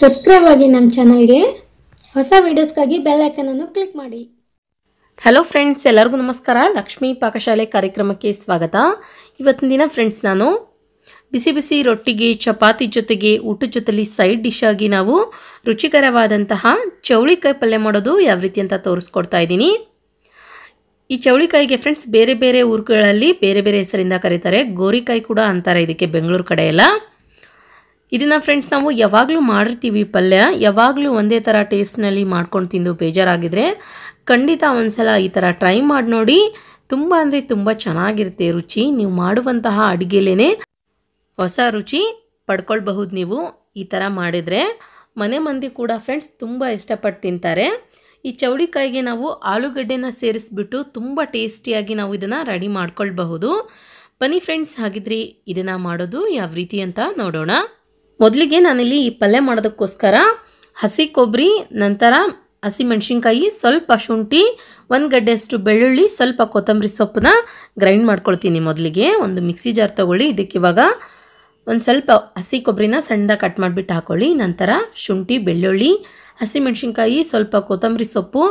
subscribe ಆಗಿ ನಮ್ಮ ಚಾನಲ್ಗೆ ಹೊಸ ವೀಡಿಯೋಸ್ಗಾಗಿ ಬೆಲ್ ಐಕನನ್ನು ಕ್ಲಿಕ್ ಮಾಡಿ ಹಲೋ ಫ್ರೆಂಡ್ಸ್ ಎಲ್ಲರಿಗೂ ನಮಸ್ಕಾರ ಲಕ್ಷ್ಮೀ ಪಾಕಶಾಲೆ ಕಾರ್ಯಕ್ರಮಕ್ಕೆ ಸ್ವಾಗತ ಇವತ್ತಿನ ದಿನ ಫ್ರೆಂಡ್ಸ್ ನಾನು ಬಿಸಿ ಬಿಸಿ ರೊಟ್ಟಿಗೆ ಚಪಾತಿ ಜೊತೆಗೆ ಊಟದ ಜೊತೆಲಿ ಸೈಡ್ ಡಿಶ್ ಆಗಿ ನಾವು ರುಚಿಕರವಾದಂತಹ ಚೌಳಿಕಾಯಿ ಪಲ್ಯ ಮಾಡೋದು ಯಾವ ರೀತಿ ಅಂತ ತೋರಿಸ್ಕೊಡ್ತಾ ಇದ್ದೀನಿ ಈ ಚೌಳಿಕಾಯಿಗೆ ಫ್ರೆಂಡ್ಸ್ ಬೇರೆ ಬೇರೆ ಊರುಗಳಲ್ಲಿ ಬೇರೆ ಬೇರೆ ಹೆಸರಿಂದ ಕರೀತಾರೆ ಗೋರಿಕಾಯಿ ಕೂಡ ಅಂತಾರೆ ಇದಕ್ಕೆ ಬೆಂಗಳೂರು ಕಡೆಯೆಲ್ಲ ಇದನ್ನು ಫ್ರೆಂಡ್ಸ್ ನಾವು ಯಾವಾಗಲೂ ಮಾಡಿರ್ತೀವಿ ಪಲ್ಯ ಯಾವಾಗಲೂ ಒಂದೇ ಥರ ಟೇಸ್ಟ್ನಲ್ಲಿ ಮಾಡ್ಕೊಂಡು ತಿಂದು ಬೇಜಾರಾಗಿದ್ರೆ ಖಂಡಿತ ಒಂದ್ಸಲ ಈ ಥರ ಟ್ರೈ ಮಾಡಿ ನೋಡಿ ತುಂಬ ಅಂದರೆ ತುಂಬ ಚೆನ್ನಾಗಿರುತ್ತೆ ರುಚಿ ನೀವು ಮಾಡುವಂತಹ ಅಡುಗೆಲೇ ಹೊಸ ರುಚಿ ಪಡ್ಕೊಳ್ಬಹುದು ನೀವು ಈ ಥರ ಮಾಡಿದರೆ ಮನೆ ಮಂದಿ ಕೂಡ ಫ್ರೆಂಡ್ಸ್ ತುಂಬ ಇಷ್ಟಪಟ್ಟು ತಿಂತಾರೆ ಈ ಚೌಳಿಕಾಯಿಗೆ ನಾವು ಆಲೂಗಡ್ಡೆನ ಸೇರಿಸ್ಬಿಟ್ಟು ತುಂಬ ಟೇಸ್ಟಿಯಾಗಿ ನಾವು ಇದನ್ನು ರೆಡಿ ಮಾಡ್ಕೊಳ್ಬಹುದು ಬನ್ನಿ ಫ್ರೆಂಡ್ಸ್ ಹಾಗಿದ್ರಿ ಇದನ್ನು ಮಾಡೋದು ಯಾವ ರೀತಿ ಅಂತ ನೋಡೋಣ ಮೊದಲಿಗೆ ನಾನಿಲ್ಲಿ ಈ ಪಲ್ಯ ಮಾಡೋದಕ್ಕೋಸ್ಕರ ಹಸಿ ಕೊಬ್ಬರಿ ನಂತರ ಹಸಿ ಸ್ವಲ್ಪ ಶುಂಠಿ ಒಂದು ಗಡ್ಡೆಯಷ್ಟು ಬೆಳ್ಳುಳ್ಳಿ ಸ್ವಲ್ಪ ಕೊತ್ತಂಬರಿ ಸೊಪ್ಪನ್ನ ಗ್ರೈಂಡ್ ಮಾಡ್ಕೊಳ್ತೀನಿ ಮೊದಲಿಗೆ ಒಂದು ಮಿಕ್ಸಿ ಜಾರ್ ತೊಗೊಳ್ಳಿ ಇದಕ್ಕೆ ಇವಾಗ ಒಂದು ಸ್ವಲ್ಪ ಹಸಿ ಕೊಬ್ಬರಿನ ಸಣ್ಣದಾಗಿ ಕಟ್ ಮಾಡಿಬಿಟ್ಟು ಹಾಕೊಳ್ಳಿ ನಂತರ ಶುಂಠಿ ಬೆಳ್ಳುಳ್ಳಿ ಹಸಿಮೆಣ್ಸಿನ್ಕಾಯಿ ಸ್ವಲ್ಪ ಕೊತ್ತಂಬರಿ ಸೊಪ್ಪು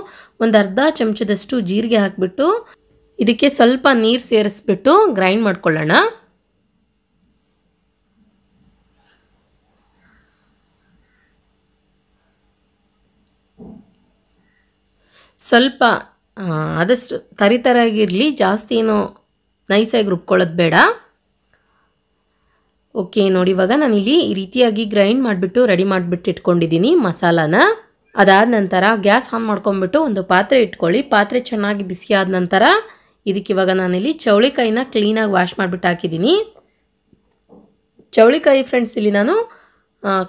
ಒಂದು ಅರ್ಧ ಚಮಚದಷ್ಟು ಜೀರಿಗೆ ಹಾಕಿಬಿಟ್ಟು ಇದಕ್ಕೆ ಸ್ವಲ್ಪ ನೀರು ಸೇರಿಸ್ಬಿಟ್ಟು ಗ್ರೈಂಡ್ ಮಾಡ್ಕೊಳ್ಳೋಣ ಸ್ವಲ್ಪ ಆದಷ್ಟು ತರಿತರಾಗಿರಲಿ ಜಾಸ್ತಿ ಏನೋ ನೈಸಾಗಿ ರುಬ್ಕೊಳ್ಳೋದು ಬೇಡ ಓಕೆ ನೋಡಿ ಇವಾಗ ನಾನಿಲ್ಲಿ ಈ ರೀತಿಯಾಗಿ ಗ್ರೈಂಡ್ ಮಾಡಿಬಿಟ್ಟು ರೆಡಿ ಮಾಡಿಬಿಟ್ಟು ಇಟ್ಕೊಂಡಿದ್ದೀನಿ ಮಸಾಲಾನ ಅದಾದ ನಂತರ ಗ್ಯಾಸ್ ಆನ್ ಮಾಡ್ಕೊಂಬಿಟ್ಟು ಒಂದು ಪಾತ್ರೆ ಇಟ್ಕೊಳ್ಳಿ ಪಾತ್ರೆ ಚೆನ್ನಾಗಿ ಬಿಸಿ ಆದ ನಂತರ ಇದಕ್ಕೆ ಇವಾಗ ನಾನಿಲ್ಲಿ ಚೌಳಿಕಾಯಿನ ಕ್ಲೀನಾಗಿ ವಾಶ್ ಮಾಡಿಬಿಟ್ಟು ಹಾಕಿದ್ದೀನಿ ಚೌಳಿಕಾಯಿ ಫ್ರೆಂಡ್ಸ್ ಇಲ್ಲಿ ನಾನು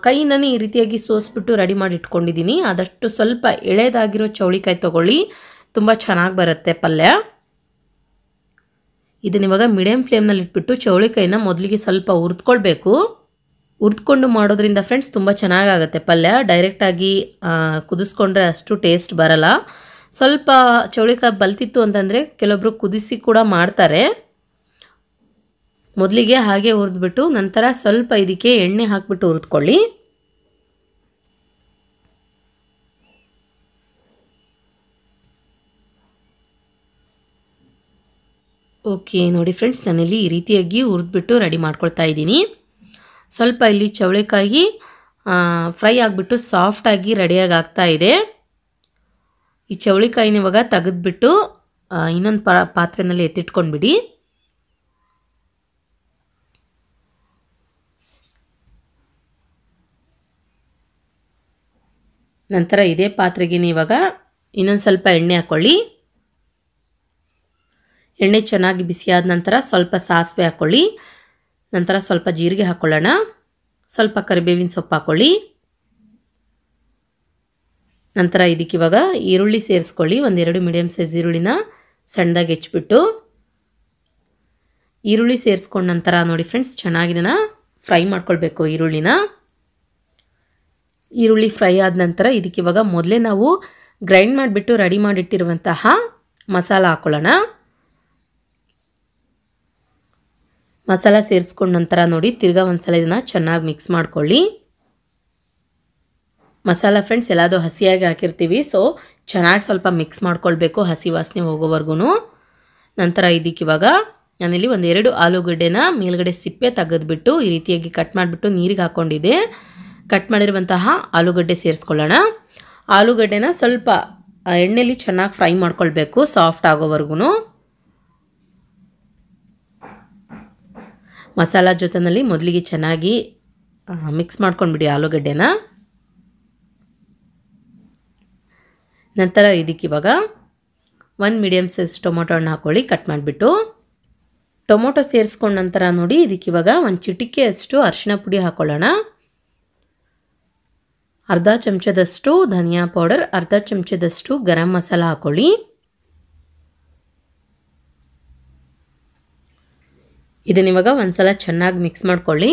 ಕೈನನೇ ಈ ರೀತಿಯಾಗಿ ಸೋಸಿಬಿಟ್ಟು ರೆಡಿ ಮಾಡಿ ಇಟ್ಕೊಂಡಿದ್ದೀನಿ ಆದಷ್ಟು ಸ್ವಲ್ಪ ಎಳೆದಾಗಿರೋ ಚೌಳಿಕಾಯಿ ತೊಗೊಳ್ಳಿ ತುಂಬ ಚೆನ್ನಾಗಿ ಬರುತ್ತೆ ಪಲ್ಯ ಇದನ್ನ ಇವಾಗ ಮೀಡಿಯಮ್ ಫ್ಲೇಮ್ನಲ್ಲಿ ಇಟ್ಬಿಟ್ಟು ಚೌಳಿಕಾಯಿನ ಮೊದಲಿಗೆ ಸ್ವಲ್ಪ ಹುರಿದ್ಕೊಳ್ಬೇಕು ಹುರಿದ್ಕೊಂಡು ಮಾಡೋದ್ರಿಂದ ಫ್ರೆಂಡ್ಸ್ ತುಂಬ ಚೆನ್ನಾಗಾಗತ್ತೆ ಪಲ್ಯ ಡೈರೆಕ್ಟಾಗಿ ಕುದಿಸ್ಕೊಂಡ್ರೆ ಅಷ್ಟು ಟೇಸ್ಟ್ ಬರಲ್ಲ ಸ್ವಲ್ಪ ಚೌಳಿಕಾಯಿ ಬಲ್ತಿತ್ತು ಅಂತಂದರೆ ಕೆಲವೊಬ್ರು ಕುದಿಸಿ ಕೂಡ ಮಾಡ್ತಾರೆ ಮೊದಲಿಗೆ ಹಾಗೆ ಹುರಿದ್ಬಿಟ್ಟು ನಂತರ ಸ್ವಲ್ಪ ಇದಕ್ಕೆ ಎಣ್ಣೆ ಹಾಕ್ಬಿಟ್ಟು ಹುರಿದ್ಕೊಳ್ಳಿ ಓಕೆ ನೋಡಿ ಫ್ರೆಂಡ್ಸ್ ನಾನಿಲ್ಲಿ ಈ ರೀತಿಯಾಗಿ ಹುರಿದ್ಬಿಟ್ಟು ರೆಡಿ ಮಾಡ್ಕೊಳ್ತಾ ಇದ್ದೀನಿ ಸ್ವಲ್ಪ ಇಲ್ಲಿ ಚವಳಿಕಾಯಿ ಫ್ರೈ ಆಗಿಬಿಟ್ಟು ಸಾಫ್ಟಾಗಿ ರೆಡಿಯಾಗಿ ಆಗ್ತಾ ಇದೆ ಈ ಚವಳಿಕಾಯಿನ ಇವಾಗ ತೆಗೆದ್ಬಿಟ್ಟು ಇನ್ನೊಂದು ಪಾತ್ರೆಯಲ್ಲಿ ಎತ್ತಿಟ್ಕೊಂಡ್ಬಿಡಿ ನಂತರ ಇದೇ ಪಾತ್ರೆಗೆ ಇವಾಗ ಇನ್ನೊಂದು ಸ್ವಲ್ಪ ಎಣ್ಣೆ ಹಾಕ್ಕೊಳ್ಳಿ ಎಣ್ಣೆ ಚೆನ್ನಾಗಿ ಬಿಸಿಯಾದ ನಂತರ ಸ್ವಲ್ಪ ಸಾಸಿವೆ ಹಾಕ್ಕೊಳ್ಳಿ ನಂತರ ಸ್ವಲ್ಪ ಜೀರಿಗೆ ಹಾಕ್ಕೊಳ್ಳೋಣ ಸ್ವಲ್ಪ ಕರಿಬೇವಿನ ಸೊಪ್ಪು ಹಾಕ್ಕೊಳ್ಳಿ ನಂತರ ಇದಕ್ಕೆ ಇವಾಗ ಈರುಳ್ಳಿ ಸೇರಿಸ್ಕೊಳ್ಳಿ ಒಂದೆರಡು ಮೀಡಿಯಮ್ ಸೈಜ್ ಈರುಳ್ಳಿನ ಸಣ್ಣದಾಗಿ ಹೆಚ್ಚಿಬಿಟ್ಟು ಈರುಳ್ಳಿ ಸೇರಿಸ್ಕೊಂಡ ನಂತರ ನೋಡಿ ಫ್ರೆಂಡ್ಸ್ ಚೆನ್ನಾಗಿ ಫ್ರೈ ಮಾಡ್ಕೊಳ್ಬೇಕು ಈರುಳ್ಳಿನ ಈರುಳ್ಳಿ ಫ್ರೈ ಆದ ನಂತರ ಇದಕ್ಕೆ ಇವಾಗ ಮೊದಲೇ ನಾವು ಗ್ರೈಂಡ್ ಮಾಡಿಬಿಟ್ಟು ರೆಡಿ ಮಾಡಿಟ್ಟಿರುವಂತಹ ಮಸಾಲ ಹಾಕೊಳ್ಳೋಣ ಮಸಾಲ ಸೇರಿಸ್ಕೊಂಡ ನಂತರ ನೋಡಿ ತಿರ್ಗಾ ಒಂದ್ಸಲ ಇದನ್ನು ಚೆನ್ನಾಗಿ ಮಿಕ್ಸ್ ಮಾಡ್ಕೊಳ್ಳಿ ಮಸಾಲ ಫ್ರೆಂಡ್ಸ್ ಎಲ್ಲಾದರೂ ಹಸಿಯಾಗಿ ಹಾಕಿರ್ತೀವಿ ಸೊ ಚೆನ್ನಾಗಿ ಸ್ವಲ್ಪ ಮಿಕ್ಸ್ ಮಾಡ್ಕೊಳ್ಬೇಕು ಹಸಿ ವಾಸನೆ ಹೋಗೋವರೆಗೂ ನಂತರ ಇದಕ್ಕೆ ಇವಾಗ ನಾನಿಲ್ಲಿ ಒಂದೆರಡು ಆಲೂಗಡ್ಡೆನ ಮೇಲ್ಗಡೆ ಸಿಪ್ಪೆ ತೆಗೆದ್ಬಿಟ್ಟು ಈ ರೀತಿಯಾಗಿ ಕಟ್ ಮಾಡಿಬಿಟ್ಟು ನೀರಿಗೆ ಹಾಕ್ಕೊಂಡಿದ್ದೆ ಕಟ್ ಮಾಡಿರುವಂತಹ ಆಲೂಗಡ್ಡೆ ಸೇರಿಸ್ಕೊಳ್ಳೋಣ ಆಲೂಗಡ್ಡೆನ ಸ್ವಲ್ಪ ಎಣ್ಣೆಯಲ್ಲಿ ಚೆನ್ನಾಗಿ ಫ್ರೈ ಮಾಡ್ಕೊಳ್ಬೇಕು ಸಾಫ್ಟ್ ಆಗೋವರೆಗೂ ಮಸಾಲ ಜೊತೆಯಲ್ಲಿ ಮೊದಲಿಗೆ ಚೆನ್ನಾಗಿ ಮಿಕ್ಸ್ ಮಾಡ್ಕೊಂಡ್ಬಿಡಿ ಆಲೂಗಡ್ಡೆನ ನಂತರ ಇದಕ್ಕೆ ಇವಾಗ ಒಂದು ಮೀಡಿಯಮ್ ಸೈಜ್ ಟೊಮೊಟೊ ಹಣ್ಣು ಹಾಕೊಳ್ಳಿ ಕಟ್ ಮಾಡಿಬಿಟ್ಟು ಟೊಮೊಟೊ ಸೇರಿಸ್ಕೊಂಡ ನಂತರ ನೋಡಿ ಇದಕ್ಕೆ ಒಂದು ಚಿಟಿಕೆಯಷ್ಟು ಅರಿಶಿನ ಪುಡಿ ಹಾಕೊಳ್ಳೋಣ ಅರ್ಧ ಚಮಚದಷ್ಟು ಧನಿಯಾ ಪೌಡರ್ ಅರ್ಧ ಚಮಚದಷ್ಟು ಗರಂ ಮಸಾಲ ಹಾಕೊಳ್ಳಿ ಇದನ್ನಿವಾಗ ಒಂದ್ಸಲ ಚೆನ್ನಾಗಿ ಮಿಕ್ಸ್ ಮಾಡ್ಕೊಳ್ಳಿ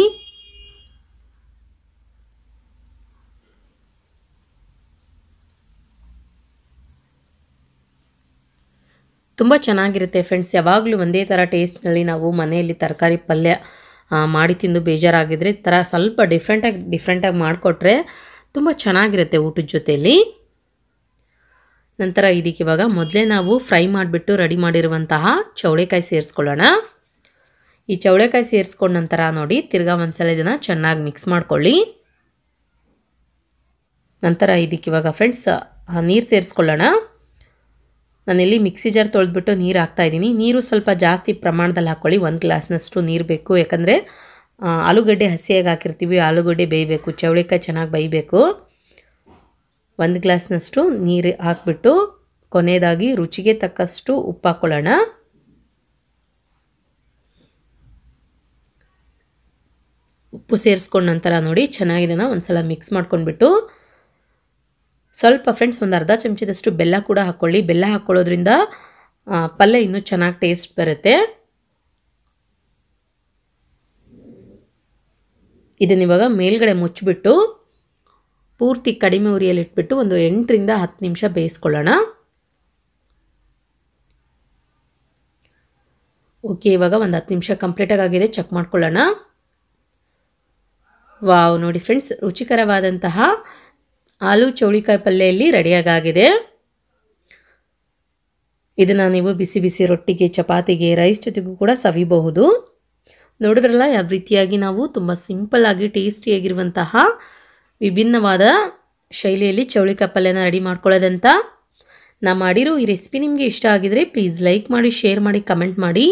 ತುಂಬ ಚೆನ್ನಾಗಿರುತ್ತೆ ಫ್ರೆಂಡ್ಸ್ ಯಾವಾಗಲೂ ಒಂದೇ ಥರ ಟೇಸ್ಟ್ನಲ್ಲಿ ನಾವು ಮನೆಯಲ್ಲಿ ತರಕಾರಿ ಪಲ್ಯ ಮಾಡಿ ತಿಂದು ಬೇಜಾರಾಗಿದ್ರೆ ಈ ಥರ ಸ್ವಲ್ಪ ಡಿಫ್ರೆಂಟಾಗಿ ಡಿಫ್ರೆಂಟಾಗಿ ಮಾಡಿಕೊಟ್ರೆ ತುಂಬ ಚೆನ್ನಾಗಿರುತ್ತೆ ಊಟದ ಜೊತೆಯಲ್ಲಿ ನಂತರ ಇದಕ್ಕೆ ಇವಾಗ ಮೊದಲೇ ನಾವು ಫ್ರೈ ಮಾಡಿಬಿಟ್ಟು ರೆಡಿ ಮಾಡಿರುವಂತಹ ಚೌಳೆಕಾಯಿ ಸೇರಿಸ್ಕೊಳ್ಳೋಣ ಈ ಚೌಳೆಕಾಯಿ ಸೇರಿಸ್ಕೊಂಡ ನಂತರ ನೋಡಿ ತಿರ್ಗಾ ಒಂದ್ಸಲ ಇದನ್ನು ಚೆನ್ನಾಗಿ ಮಿಕ್ಸ್ ಮಾಡ್ಕೊಳ್ಳಿ ನಂತರ ಇದಕ್ಕೆ ಇವಾಗ ಫ್ರೆಂಡ್ಸ್ ನೀರು ಸೇರಿಸ್ಕೊಳ್ಳೋಣ ನಾನಿಲ್ಲಿ ಮಿಕ್ಸಿ ಜಾರ್ ತೊಳೆದ್ಬಿಟ್ಟು ನೀರು ಹಾಕ್ತಾಯಿದ್ದೀನಿ ನೀರು ಸ್ವಲ್ಪ ಜಾಸ್ತಿ ಪ್ರಮಾಣದಲ್ಲಿ ಹಾಕ್ಕೊಳ್ಳಿ ಒಂದು ಗ್ಲಾಸ್ನಷ್ಟು ನೀರು ಬೇಕು ಯಾಕಂದರೆ ಆಲೂಗಡ್ಡೆ ಹಸಿಯಾಗಿ ಹಾಕಿರ್ತೀವಿ ಆಲೂಗಡ್ಡೆ ಬೇಯಬೇಕು ಚೌಳಿಕಾಯಿ ಚೆನ್ನಾಗಿ ಬೇಯಬೇಕು ಒಂದು ಗ್ಲಾಸ್ನಷ್ಟು ನೀರು ಹಾಕ್ಬಿಟ್ಟು ಕೊನೆಯದಾಗಿ ರುಚಿಗೆ ತಕ್ಕಷ್ಟು ಉಪ್ಪು ಹಾಕ್ಕೊಳ್ಳೋಣ ಉಪ್ಪು ಸೇರಿಸ್ಕೊಂಡ ನಂತರ ನೋಡಿ ಚೆನ್ನಾಗಿದೆನ ಒಂದು ಸಲ ಮಿಕ್ಸ್ ಮಾಡ್ಕೊಂಡ್ಬಿಟ್ಟು ಸ್ವಲ್ಪ ಫ್ರೆಂಡ್ಸ್ ಒಂದು ಅರ್ಧ ಚಮಚದಷ್ಟು ಬೆಲ್ಲ ಕೂಡ ಹಾಕ್ಕೊಳ್ಳಿ ಬೆಲ್ಲ ಹಾಕ್ಕೊಳ್ಳೋದ್ರಿಂದ ಪಲ್ಯ ಇನ್ನೂ ಚೆನ್ನಾಗಿ ಟೇಸ್ಟ್ ಬರುತ್ತೆ ಇವಾಗ ಮೇಲ್ಗಡೆ ಮುಚ್ಚಿಬಿಟ್ಟು ಪೂರ್ತಿ ಕಡಿಮೆ ಉರಿಯಲ್ಲಿಟ್ಬಿಟ್ಟು ಒಂದು ಎಂಟರಿಂದ ಹತ್ತು ನಿಮಿಷ ಬೇಯಿಸ್ಕೊಳ್ಳೋಣ ಓಕೆ ಇವಾಗ ಒಂದು ಹತ್ತು ನಿಮಿಷ ಕಂಪ್ಲೀಟಾಗಿ ಆಗಿದೆ ಚೆಕ್ ಮಾಡ್ಕೊಳ್ಳೋಣ ವಾವ್ ನೋಡಿ ಫ್ರೆಂಡ್ಸ್ ರುಚಿಕರವಾದಂತಹ ಆಲೂ ಚೌಳಿಕಾಯಿ ಪಲ್ಯಲ್ಲಿ ಇಲ್ಲಿ ರೆಡಿಯಾಗಾಗಿದೆ ಇದನ್ನು ನೀವು ಬಿಸಿ ಬಿಸಿ ರೊಟ್ಟಿಗೆ ಚಪಾತಿಗೆ ರೈಸ್ ಜೊತೆಗೂ ಕೂಡ ಸವಿಬಹುದು ನೋಡಿದ್ರಲ್ಲ ಯಾವ ರೀತಿಯಾಗಿ ನಾವು ತುಂಬ ಸಿಂಪಲ್ಲಾಗಿ ಟೇಸ್ಟಿಯಾಗಿರುವಂತಹ ವಿಭಿನ್ನವಾದ ಶೈಲಿಯಲ್ಲಿ ಚೌಳಿಕಾಯಿ ಪಲ್ಯನ ರೆಡಿ ಮಾಡ್ಕೊಳ್ಳೋದಂತ ನಾ ಮಾಡಿರೋ ಈ ರೆಸಿಪಿ ನಿಮಗೆ ಇಷ್ಟ ಆಗಿದರೆ ಪ್ಲೀಸ್ ಲೈಕ್ ಮಾಡಿ ಶೇರ್ ಮಾಡಿ ಕಮೆಂಟ್ ಮಾಡಿ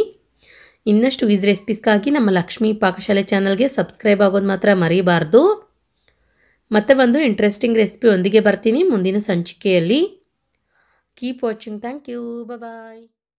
ಇನ್ನಷ್ಟು ಈಸ್ ರೆಸಿಪೀಸ್ಗಾಗಿ ನಮ್ಮ ಲಕ್ಷ್ಮೀ ಪಾಕಶಾಲೆ ಚಾನಲ್ಗೆ ಸಬ್ಸ್ಕ್ರೈಬ್ ಆಗೋದು ಮಾತ್ರ ಮರೀಬಾರ್ದು ಮತ್ತೆ ಒಂದು ಇಂಟ್ರೆಸ್ಟಿಂಗ್ ರೆಸಿಪಿ ಒಂದಿಗೆ ಬರ್ತೀನಿ ಮುಂದಿನ ಸಂಚಿಕೆಯಲ್ಲಿ keep watching thank you bye